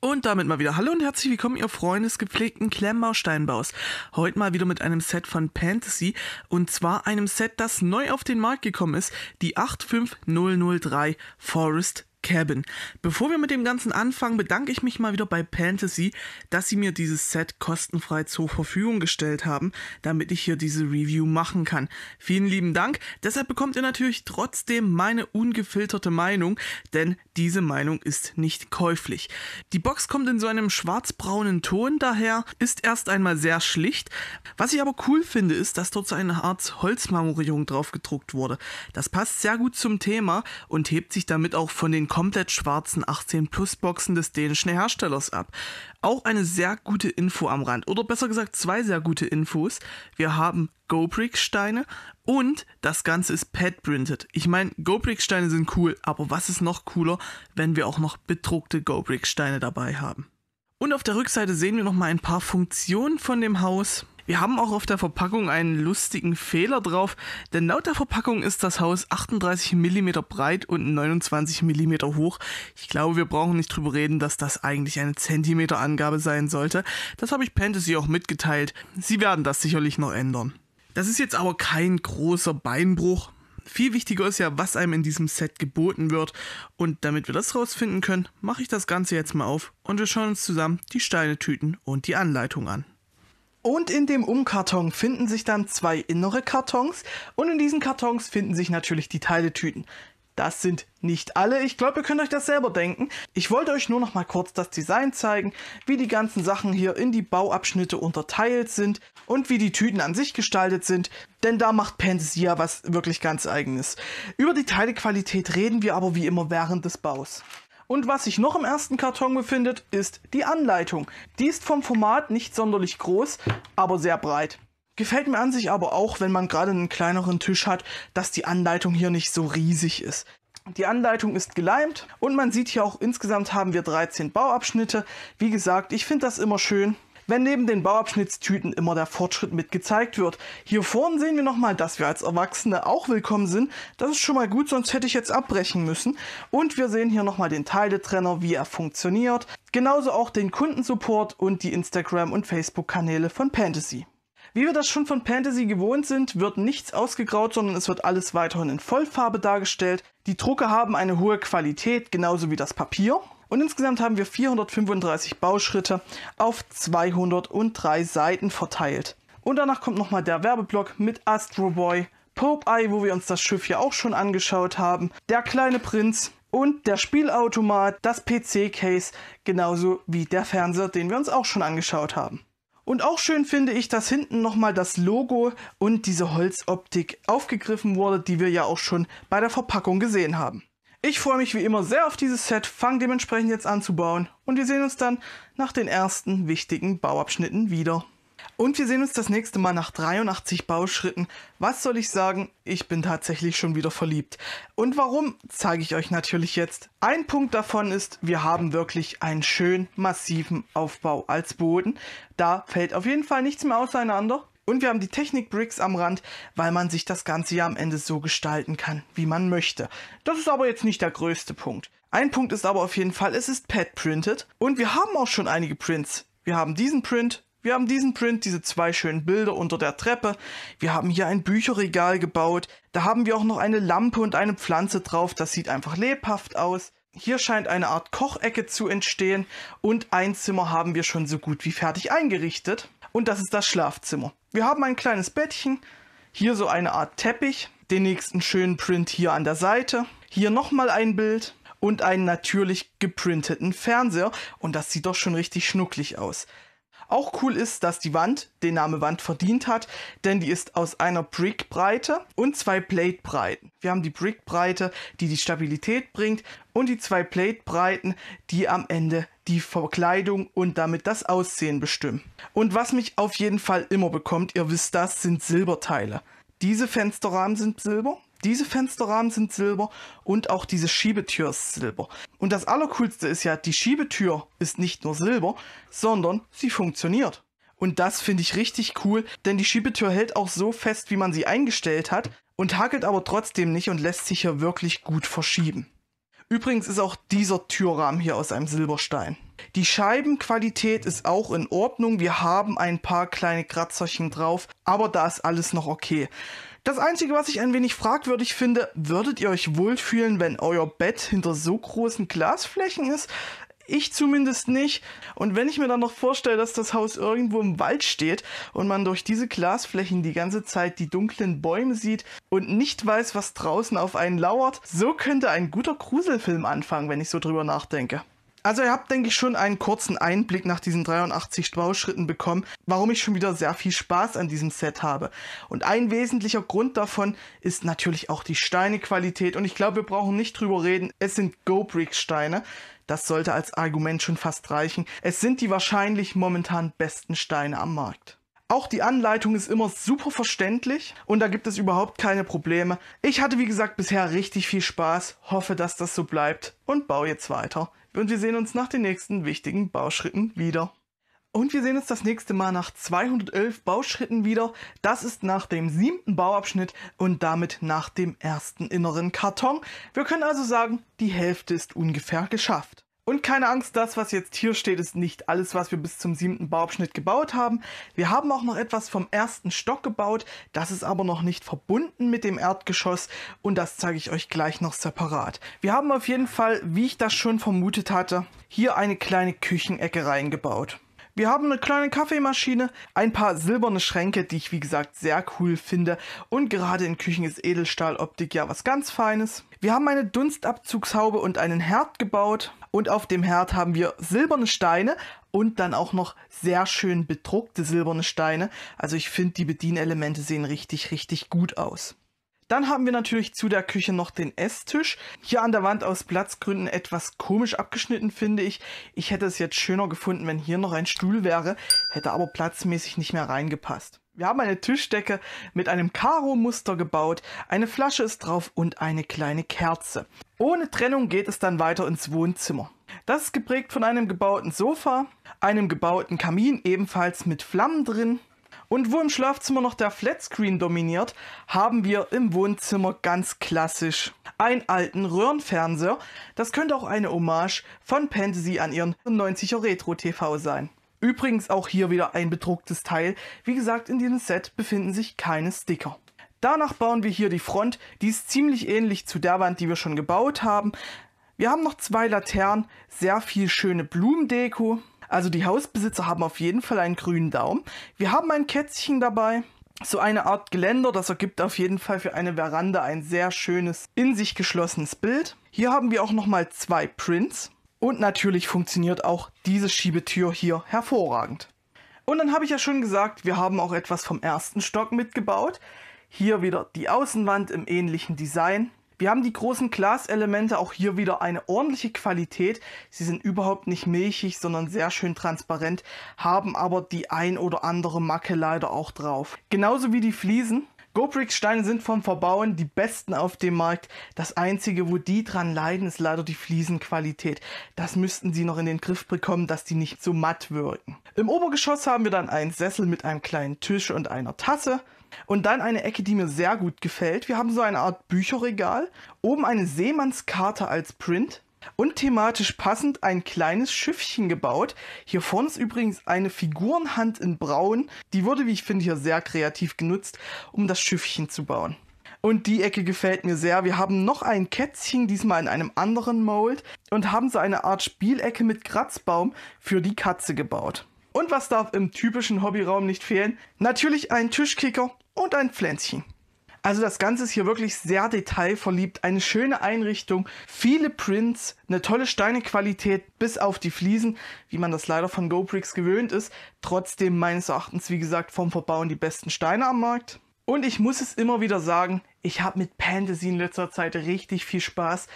Und damit mal wieder Hallo und herzlich willkommen, ihr Freunde des gepflegten Klemmbausteinbaus. Heute mal wieder mit einem Set von Fantasy und zwar einem Set, das neu auf den Markt gekommen ist, die 85003 Forest Cabin. Bevor wir mit dem Ganzen anfangen, bedanke ich mich mal wieder bei Fantasy, dass sie mir dieses Set kostenfrei zur Verfügung gestellt haben, damit ich hier diese Review machen kann. Vielen lieben Dank. Deshalb bekommt ihr natürlich trotzdem meine ungefilterte Meinung, denn diese Meinung ist nicht käuflich. Die Box kommt in so einem schwarzbraunen Ton daher, ist erst einmal sehr schlicht. Was ich aber cool finde, ist, dass dort so eine Art Holzmarmorierung drauf gedruckt wurde. Das passt sehr gut zum Thema und hebt sich damit auch von den komplett schwarzen 18-Plus-Boxen des dänischen Herstellers ab. Auch eine sehr gute Info am Rand, oder besser gesagt zwei sehr gute Infos. Wir haben Gobrick-Steine und das Ganze ist pad-printed. Ich meine, Gobrick-Steine sind cool, aber was ist noch cooler, wenn wir auch noch bedruckte Gobrick-Steine dabei haben? Und auf der Rückseite sehen wir nochmal ein paar Funktionen von dem Haus. Wir haben auch auf der Verpackung einen lustigen Fehler drauf, denn laut der Verpackung ist das Haus 38 mm breit und 29 mm hoch. Ich glaube, wir brauchen nicht drüber reden, dass das eigentlich eine Zentimeterangabe sein sollte. Das habe ich Fantasy auch mitgeteilt. Sie werden das sicherlich noch ändern. Das ist jetzt aber kein großer Beinbruch. Viel wichtiger ist ja, was einem in diesem Set geboten wird. Und damit wir das rausfinden können, mache ich das Ganze jetzt mal auf und wir schauen uns zusammen die Steinetüten und die Anleitung an. Und in dem Umkarton finden sich dann zwei innere Kartons und in diesen Kartons finden sich natürlich die Teiletüten. Das sind nicht alle. Ich glaube, ihr könnt euch das selber denken. Ich wollte euch nur noch mal kurz das Design zeigen, wie die ganzen Sachen hier in die Bauabschnitte unterteilt sind und wie die Tüten an sich gestaltet sind, denn da macht Pansia was wirklich ganz eigenes. Über die Teilequalität reden wir aber wie immer während des Baus. Und was sich noch im ersten Karton befindet, ist die Anleitung. Die ist vom Format nicht sonderlich groß, aber sehr breit. Gefällt mir an sich aber auch, wenn man gerade einen kleineren Tisch hat, dass die Anleitung hier nicht so riesig ist. Die Anleitung ist geleimt und man sieht hier auch insgesamt haben wir 13 Bauabschnitte. Wie gesagt, ich finde das immer schön, wenn neben den Bauabschnittstüten immer der Fortschritt mit gezeigt wird. Hier vorne sehen wir nochmal, dass wir als Erwachsene auch willkommen sind. Das ist schon mal gut, sonst hätte ich jetzt abbrechen müssen. Und wir sehen hier nochmal den Teiletrenner, wie er funktioniert. Genauso auch den Kundensupport und die Instagram- und Facebook-Kanäle von Fantasy. Wie wir das schon von Fantasy gewohnt sind, wird nichts ausgegraut, sondern es wird alles weiterhin in Vollfarbe dargestellt. Die Drucke haben eine hohe Qualität, genauso wie das Papier. Und insgesamt haben wir 435 Bauschritte auf 203 Seiten verteilt. Und danach kommt nochmal der Werbeblock mit Astro Boy, Popeye, wo wir uns das Schiff ja auch schon angeschaut haben, der kleine Prinz und der Spielautomat, das PC-Case, genauso wie der Fernseher, den wir uns auch schon angeschaut haben. Und auch schön finde ich, dass hinten nochmal das Logo und diese Holzoptik aufgegriffen wurde, die wir ja auch schon bei der Verpackung gesehen haben. Ich freue mich wie immer sehr auf dieses Set, fange dementsprechend jetzt an zu bauen und wir sehen uns dann nach den ersten wichtigen Bauabschnitten wieder. Und wir sehen uns das nächste Mal nach 83 Bauschritten. Was soll ich sagen? Ich bin tatsächlich schon wieder verliebt. Und warum, zeige ich euch natürlich jetzt. Ein Punkt davon ist, wir haben wirklich einen schön massiven Aufbau als Boden. Da fällt auf jeden Fall nichts mehr auseinander. Und wir haben die Technik-Bricks am Rand, weil man sich das Ganze ja am Ende so gestalten kann, wie man möchte. Das ist aber jetzt nicht der größte Punkt. Ein Punkt ist aber auf jeden Fall, es ist pad-printed und wir haben auch schon einige Prints. Wir haben diesen Print, wir haben diesen Print, diese zwei schönen Bilder unter der Treppe. Wir haben hier ein Bücherregal gebaut. Da haben wir auch noch eine Lampe und eine Pflanze drauf. Das sieht einfach lebhaft aus. Hier scheint eine Art Kochecke zu entstehen und ein Zimmer haben wir schon so gut wie fertig eingerichtet. Und das ist das Schlafzimmer. Wir haben ein kleines Bettchen, hier so eine Art Teppich, den nächsten schönen Print hier an der Seite, hier nochmal ein Bild und einen natürlich geprinteten Fernseher und das sieht doch schon richtig schnucklig aus. Auch cool ist, dass die Wand den Namen Wand verdient hat, denn die ist aus einer Brickbreite und zwei Platebreiten. Wir haben die Brickbreite, die die Stabilität bringt und die zwei Platebreiten, die am Ende die Verkleidung und damit das Aussehen bestimmen. Und was mich auf jeden Fall immer bekommt, ihr wisst das, sind Silberteile. Diese Fensterrahmen sind silber, diese Fensterrahmen sind silber und auch diese Schiebetür ist silber. Und das Allercoolste ist ja, die Schiebetür ist nicht nur silber, sondern sie funktioniert. Und das finde ich richtig cool, denn die Schiebetür hält auch so fest, wie man sie eingestellt hat und hakelt aber trotzdem nicht und lässt sich hier wirklich gut verschieben. Übrigens ist auch dieser Türrahmen hier aus einem Silberstein. Die Scheibenqualität ist auch in Ordnung. Wir haben ein paar kleine Kratzerchen drauf, aber da ist alles noch okay. Das Einzige, was ich ein wenig fragwürdig finde, würdet ihr euch wohlfühlen, wenn euer Bett hinter so großen Glasflächen ist? Ich zumindest nicht. Und wenn ich mir dann noch vorstelle, dass das Haus irgendwo im Wald steht und man durch diese Glasflächen die ganze Zeit die dunklen Bäume sieht und nicht weiß, was draußen auf einen lauert, so könnte ein guter Gruselfilm anfangen, wenn ich so drüber nachdenke. Also ihr habt, denke ich, schon einen kurzen Einblick nach diesen 83 Bauschritten bekommen, warum ich schon wieder sehr viel Spaß an diesem Set habe. Und ein wesentlicher Grund davon ist natürlich auch die Steinequalität. Und ich glaube, wir brauchen nicht drüber reden. Es sind Go-Brick-Steine. Das sollte als Argument schon fast reichen. Es sind die wahrscheinlich momentan besten Steine am Markt. Auch die Anleitung ist immer super verständlich und da gibt es überhaupt keine Probleme. Ich hatte wie gesagt bisher richtig viel Spaß, hoffe, dass das so bleibt und baue jetzt weiter und wir sehen uns nach den nächsten wichtigen Bauschritten wieder. Und wir sehen uns das nächste Mal nach 211 Bauschritten wieder. Das ist nach dem siebten Bauabschnitt und damit nach dem ersten inneren Karton. Wir können also sagen, die Hälfte ist ungefähr geschafft. Und keine Angst, das, was jetzt hier steht, ist nicht alles, was wir bis zum siebten Bauabschnitt gebaut haben. Wir haben auch noch etwas vom ersten Stock gebaut, das ist aber noch nicht verbunden mit dem Erdgeschoss und das zeige ich euch gleich noch separat. Wir haben auf jeden Fall, wie ich das schon vermutet hatte, hier eine kleine Küchenecke reingebaut. Wir haben eine kleine Kaffeemaschine, ein paar silberne Schränke, die ich wie gesagt sehr cool finde und gerade in Küchen ist Edelstahloptik ja was ganz Feines. Wir haben eine Dunstabzugshaube und einen Herd gebaut und auf dem Herd haben wir silberne Steine und dann auch noch sehr schön bedruckte silberne Steine. Also ich finde, die Bedienelemente sehen richtig, richtig gut aus. Dann haben wir natürlich zu der Küche noch den Esstisch. Hier an der Wand aus Platzgründen etwas komisch abgeschnitten, finde ich. Ich hätte es jetzt schöner gefunden, wenn hier noch ein Stuhl wäre, hätte aber platzmäßig nicht mehr reingepasst. Wir haben eine Tischdecke mit einem Karo-Muster gebaut, eine Flasche ist drauf und eine kleine Kerze. Ohne Trennung geht es dann weiter ins Wohnzimmer. Das ist geprägt von einem gebauten Sofa, einem gebauten Kamin, ebenfalls mit Flammen drin, und wo im Schlafzimmer noch der Flatscreen dominiert, haben wir im Wohnzimmer ganz klassisch einen alten Röhrenfernseher. Das könnte auch eine Hommage von Fantasy an ihren 90er Retro-TV sein. Übrigens auch hier wieder ein bedrucktes Teil. Wie gesagt, in diesem Set befinden sich keine Sticker. Danach bauen wir hier die Front, die ist ziemlich ähnlich zu der Wand, die wir schon gebaut haben. Wir haben noch zwei Laternen, sehr viel schöne Blumendeko also die Hausbesitzer haben auf jeden Fall einen grünen Daumen. Wir haben ein Kätzchen dabei. So eine Art Geländer, das ergibt auf jeden Fall für eine Veranda ein sehr schönes, in sich geschlossenes Bild. Hier haben wir auch nochmal zwei Prints. Und natürlich funktioniert auch diese Schiebetür hier hervorragend. Und dann habe ich ja schon gesagt, wir haben auch etwas vom ersten Stock mitgebaut. Hier wieder die Außenwand im ähnlichen Design. Wir haben die großen Glaselemente, auch hier wieder eine ordentliche Qualität. Sie sind überhaupt nicht milchig, sondern sehr schön transparent, haben aber die ein oder andere Macke leider auch drauf. Genauso wie die Fliesen. GoBricks Steine sind vom Verbauen die besten auf dem Markt. Das einzige, wo die dran leiden, ist leider die Fliesenqualität. Das müssten sie noch in den Griff bekommen, dass die nicht so matt wirken. Im Obergeschoss haben wir dann einen Sessel mit einem kleinen Tisch und einer Tasse. Und dann eine Ecke, die mir sehr gut gefällt. Wir haben so eine Art Bücherregal, oben eine Seemannskarte als Print und thematisch passend ein kleines Schiffchen gebaut. Hier vorne ist übrigens eine Figurenhand in Braun. Die wurde, wie ich finde, hier sehr kreativ genutzt, um das Schiffchen zu bauen. Und die Ecke gefällt mir sehr. Wir haben noch ein Kätzchen, diesmal in einem anderen Mold, und haben so eine Art Spielecke mit Kratzbaum für die Katze gebaut. Und was darf im typischen Hobbyraum nicht fehlen? Natürlich ein Tischkicker und ein Pflänzchen. Also das Ganze ist hier wirklich sehr detailverliebt, eine schöne Einrichtung, viele Prints, eine tolle Steinequalität bis auf die Fliesen, wie man das leider von GoBricks gewöhnt ist. Trotzdem meines Erachtens, wie gesagt, vom Verbauen die besten Steine am Markt. Und ich muss es immer wieder sagen, ich habe mit Fantasy in letzter Zeit richtig viel Spaß.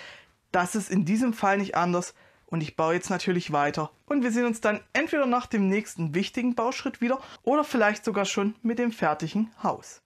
Das ist in diesem Fall nicht anders und ich baue jetzt natürlich weiter. Und wir sehen uns dann entweder nach dem nächsten wichtigen Bauschritt wieder oder vielleicht sogar schon mit dem fertigen Haus.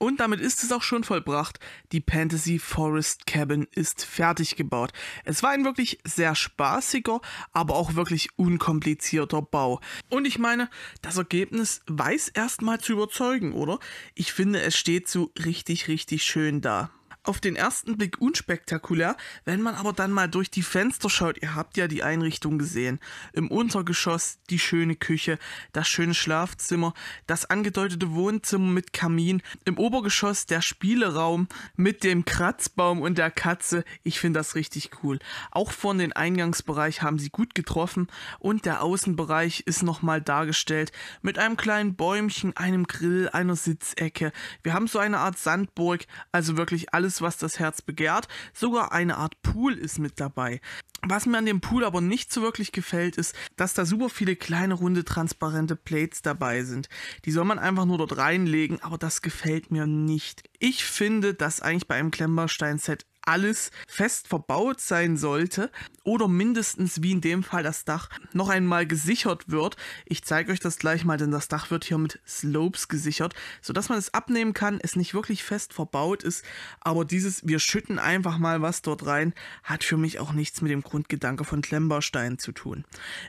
Und damit ist es auch schon vollbracht. Die Fantasy Forest Cabin ist fertig gebaut. Es war ein wirklich sehr spaßiger, aber auch wirklich unkomplizierter Bau. Und ich meine, das Ergebnis weiß erstmal zu überzeugen, oder? Ich finde, es steht so richtig, richtig schön da auf den ersten Blick unspektakulär, wenn man aber dann mal durch die Fenster schaut, ihr habt ja die Einrichtung gesehen. Im Untergeschoss die schöne Küche, das schöne Schlafzimmer, das angedeutete Wohnzimmer mit Kamin, im Obergeschoss der Spieleraum mit dem Kratzbaum und der Katze. Ich finde das richtig cool. Auch von den Eingangsbereich haben sie gut getroffen und der Außenbereich ist nochmal dargestellt mit einem kleinen Bäumchen, einem Grill, einer Sitzecke. Wir haben so eine Art Sandburg, also wirklich alles was das Herz begehrt. Sogar eine Art Pool ist mit dabei. Was mir an dem Pool aber nicht so wirklich gefällt, ist, dass da super viele kleine, runde, transparente Plates dabei sind. Die soll man einfach nur dort reinlegen, aber das gefällt mir nicht. Ich finde, dass eigentlich bei einem Klemmbarstein-Set alles fest verbaut sein sollte oder mindestens wie in dem Fall das Dach noch einmal gesichert wird. Ich zeige euch das gleich mal, denn das Dach wird hier mit Slopes gesichert, sodass man es abnehmen kann, es nicht wirklich fest verbaut ist, aber dieses wir schütten einfach mal was dort rein, hat für mich auch nichts mit dem Grundgedanke von Klemmbaustein zu tun.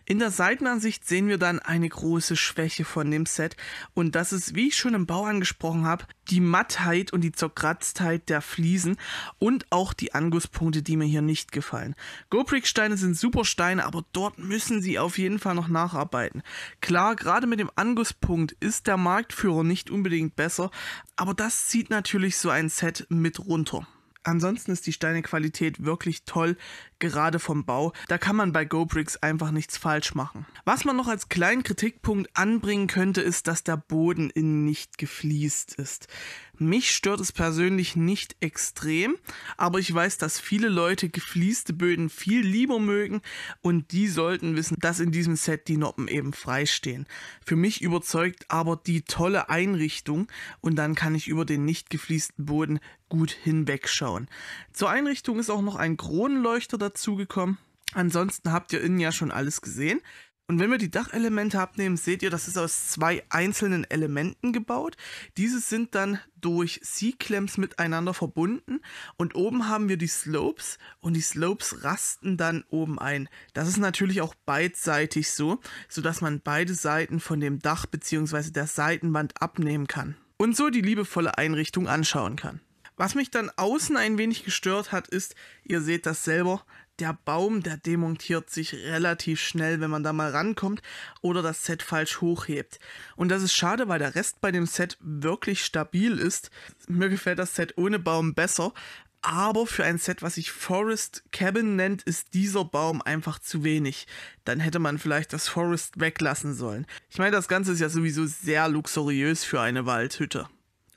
In der Seitenansicht sehen wir dann eine große Schwäche von dem Set und das ist, wie ich schon im Bau angesprochen habe, die Mattheit und die Zerkratztheit der Fliesen und auch auch die Angusspunkte, die mir hier nicht gefallen. Gobrick-Steine sind super Steine, aber dort müssen sie auf jeden Fall noch nacharbeiten. Klar, gerade mit dem Angusspunkt ist der Marktführer nicht unbedingt besser, aber das zieht natürlich so ein Set mit runter. Ansonsten ist die Steinequalität wirklich toll gerade vom Bau. Da kann man bei GoBricks einfach nichts falsch machen. Was man noch als kleinen Kritikpunkt anbringen könnte, ist, dass der Boden innen nicht gefliest ist. Mich stört es persönlich nicht extrem, aber ich weiß, dass viele Leute geflieste Böden viel lieber mögen und die sollten wissen, dass in diesem Set die Noppen eben freistehen. Für mich überzeugt aber die tolle Einrichtung und dann kann ich über den nicht gefliesten Boden gut hinwegschauen. Zur Einrichtung ist auch noch ein Kronenleuchter Kronleuchter dazugekommen. Ansonsten habt ihr innen ja schon alles gesehen. Und wenn wir die Dachelemente abnehmen, seht ihr, das ist aus zwei einzelnen Elementen gebaut. Diese sind dann durch C-Clamps miteinander verbunden. Und oben haben wir die Slopes und die Slopes rasten dann oben ein. Das ist natürlich auch beidseitig so, sodass man beide Seiten von dem Dach bzw. der Seitenwand abnehmen kann. Und so die liebevolle Einrichtung anschauen kann. Was mich dann außen ein wenig gestört hat, ist, ihr seht das selber, der Baum, der demontiert sich relativ schnell, wenn man da mal rankommt oder das Set falsch hochhebt. Und das ist schade, weil der Rest bei dem Set wirklich stabil ist. Mir gefällt das Set ohne Baum besser, aber für ein Set, was sich Forest Cabin nennt, ist dieser Baum einfach zu wenig. Dann hätte man vielleicht das Forest weglassen sollen. Ich meine, das Ganze ist ja sowieso sehr luxuriös für eine Waldhütte.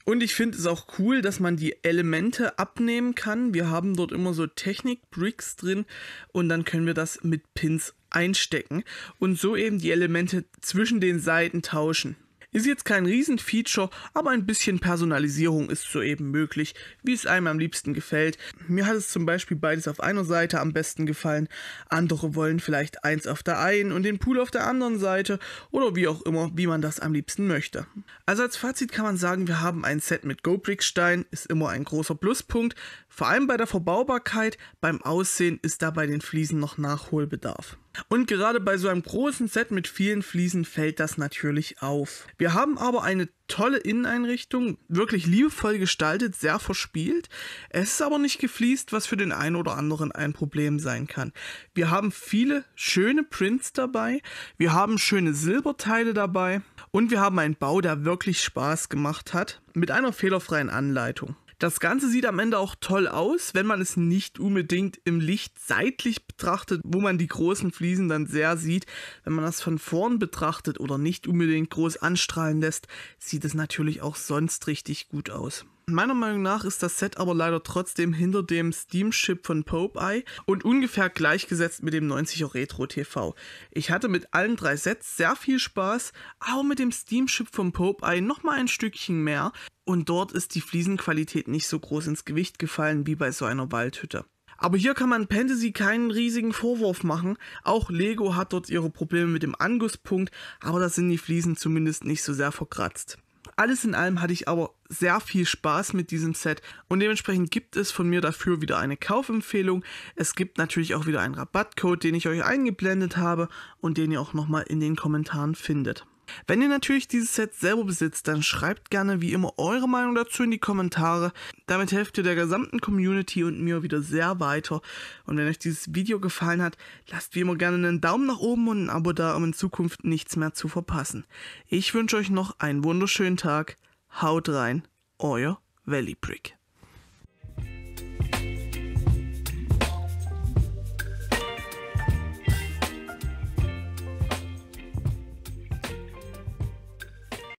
Und ich finde es auch cool, dass man die Elemente abnehmen kann. Wir haben dort immer so Technik-Bricks drin und dann können wir das mit Pins einstecken und so eben die Elemente zwischen den Seiten tauschen. Ist jetzt kein Riesenfeature, aber ein bisschen Personalisierung ist soeben möglich, wie es einem am liebsten gefällt. Mir hat es zum Beispiel beides auf einer Seite am besten gefallen, andere wollen vielleicht eins auf der einen und den Pool auf der anderen Seite oder wie auch immer, wie man das am liebsten möchte. Also als Fazit kann man sagen, wir haben ein Set mit Go-Brickstein, ist immer ein großer Pluspunkt, vor allem bei der Verbaubarkeit, beim Aussehen ist da bei den Fliesen noch Nachholbedarf. Und gerade bei so einem großen Set mit vielen Fliesen fällt das natürlich auf. Wir haben aber eine tolle Inneneinrichtung, wirklich liebevoll gestaltet, sehr verspielt. Es ist aber nicht gefliest, was für den einen oder anderen ein Problem sein kann. Wir haben viele schöne Prints dabei, wir haben schöne Silberteile dabei und wir haben einen Bau, der wirklich Spaß gemacht hat, mit einer fehlerfreien Anleitung. Das Ganze sieht am Ende auch toll aus, wenn man es nicht unbedingt im Licht seitlich betrachtet, wo man die großen Fliesen dann sehr sieht. Wenn man das von vorn betrachtet oder nicht unbedingt groß anstrahlen lässt, sieht es natürlich auch sonst richtig gut aus. Meiner Meinung nach ist das Set aber leider trotzdem hinter dem Steamship von Popeye und ungefähr gleichgesetzt mit dem 90er Retro TV. Ich hatte mit allen drei Sets sehr viel Spaß, aber mit dem Steamship von Popeye nochmal ein Stückchen mehr und dort ist die Fliesenqualität nicht so groß ins Gewicht gefallen wie bei so einer Waldhütte. Aber hier kann man Fantasy keinen riesigen Vorwurf machen. Auch Lego hat dort ihre Probleme mit dem Angusspunkt, aber da sind die Fliesen zumindest nicht so sehr verkratzt. Alles in allem hatte ich aber sehr viel Spaß mit diesem Set und dementsprechend gibt es von mir dafür wieder eine Kaufempfehlung. Es gibt natürlich auch wieder einen Rabattcode, den ich euch eingeblendet habe und den ihr auch nochmal in den Kommentaren findet. Wenn ihr natürlich dieses Set selber besitzt, dann schreibt gerne wie immer eure Meinung dazu in die Kommentare. Damit helft ihr der gesamten Community und mir wieder sehr weiter. Und wenn euch dieses Video gefallen hat, lasst wie immer gerne einen Daumen nach oben und ein Abo da, um in Zukunft nichts mehr zu verpassen. Ich wünsche euch noch einen wunderschönen Tag. Haut rein, euer Valley Brick.